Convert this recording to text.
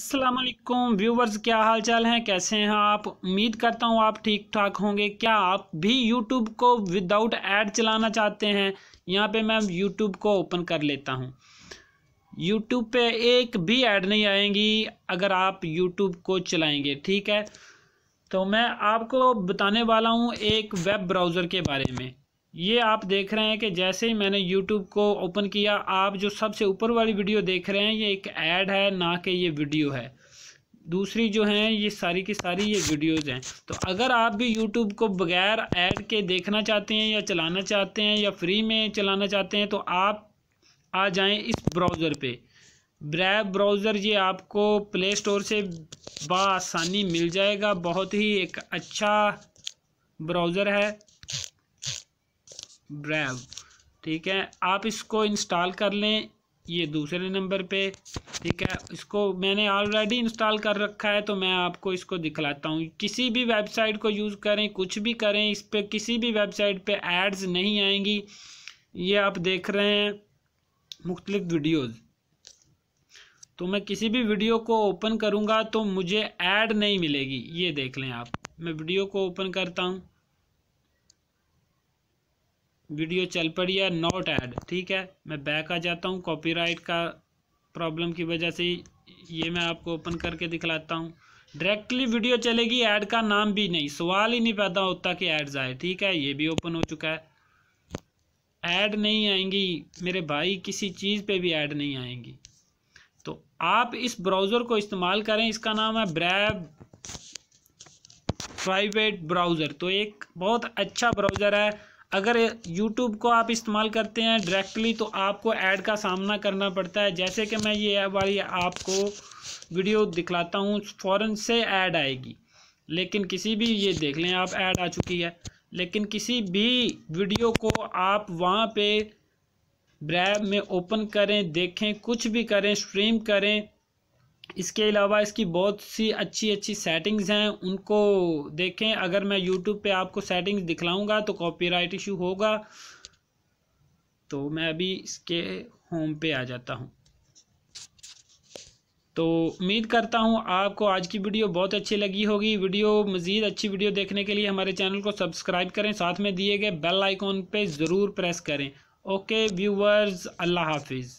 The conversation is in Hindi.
असलकुम व्यूवर्स क्या हाल चाल हैं कैसे हैं आप उम्मीद करता हूँ आप ठीक ठाक होंगे क्या आप भी यूट्यूब को विदाउट ऐड चलाना चाहते हैं यहाँ पे मैं यूट्यूब को ओपन कर लेता हूँ यूट्यूब पे एक भी ऐड नहीं आएंगी अगर आप यूट्यूब को चलाएंगे ठीक है तो मैं आपको बताने वाला हूँ एक वेब ब्राउज़र के बारे में ये आप देख रहे हैं कि जैसे ही मैंने YouTube को ओपन किया आप जो सबसे ऊपर वाली वीडियो देख रहे हैं ये एक ऐड है ना कि ये वीडियो है दूसरी जो है ये सारी की सारी ये वीडियोस हैं तो अगर आप भी YouTube को बगैर ऐड के देखना चाहते हैं या चलाना चाहते हैं या फ्री में चलाना चाहते हैं तो आप आ जाएं इस ब्राउज़र पे ब्रैब ब्राउज़र ये आपको प्ले स्टोर से बसानी मिल जाएगा बहुत ही एक अच्छा ब्राउज़र है ब्रेव ठीक है आप इसको इंस्टॉल कर लें ये दूसरे नंबर पे ठीक है इसको मैंने ऑलरेडी इंस्टॉल कर रखा है तो मैं आपको इसको दिखलाता हूँ किसी भी वेबसाइट को यूज़ करें कुछ भी करें इस पर किसी भी वेबसाइट पे एड्स नहीं आएंगी ये आप देख रहे हैं मुख्तलिफ वीडियोज़ तो मैं किसी भी वीडियो को ओपन करूँगा तो मुझे ऐड नहीं मिलेगी ये देख लें आप मैं वीडियो को ओपन करता हूँ वीडियो चल पड़ी है नॉट ऐड ठीक है मैं बैक आ जाता हूँ कॉपीराइट का प्रॉब्लम की वजह से ये मैं आपको ओपन करके दिखलाता हूँ डायरेक्टली वीडियो चलेगी ऐड का नाम भी नहीं सवाल ही नहीं पैदा होता कि ऐड्स आए ठीक है ये भी ओपन हो चुका है ऐड नहीं आएंगी मेरे भाई किसी चीज़ पे भी ऐड नहीं आएंगी तो आप इस ब्राउज़र को इस्तेमाल करें इसका नाम है ब्रैब प्राइवेट ब्राउज़र तो एक बहुत अच्छा ब्राउज़र है अगर यूट्यूब को आप इस्तेमाल करते हैं डायरेक्टली तो आपको ऐड का सामना करना पड़ता है जैसे कि मैं ये ऐप वाली आपको वीडियो दिखलाता हूँ फ़ौरन से ऐड आएगी लेकिन किसी भी ये देख लें आप ऐड आ चुकी है लेकिन किसी भी वीडियो को आप वहाँ पे ब्रैब में ओपन करें देखें कुछ भी करें स्ट्रीम करें इसके अलावा इसकी बहुत सी अच्छी अच्छी सेटिंग्स हैं उनको देखें अगर मैं यूट्यूब पे आपको सेटिंग्स दिखलाऊंगा तो कॉपीराइट इशू होगा तो मैं अभी इसके होम पे आ जाता हूँ तो उम्मीद करता हूँ आपको आज की वीडियो बहुत अच्छी लगी होगी वीडियो मज़ीद अच्छी वीडियो देखने के लिए हमारे चैनल को सब्सक्राइब करें साथ में दिए गए बेल आइकॉन पे ज़रूर प्रेस करें ओके व्यूवर्स अल्लाह हाफिज़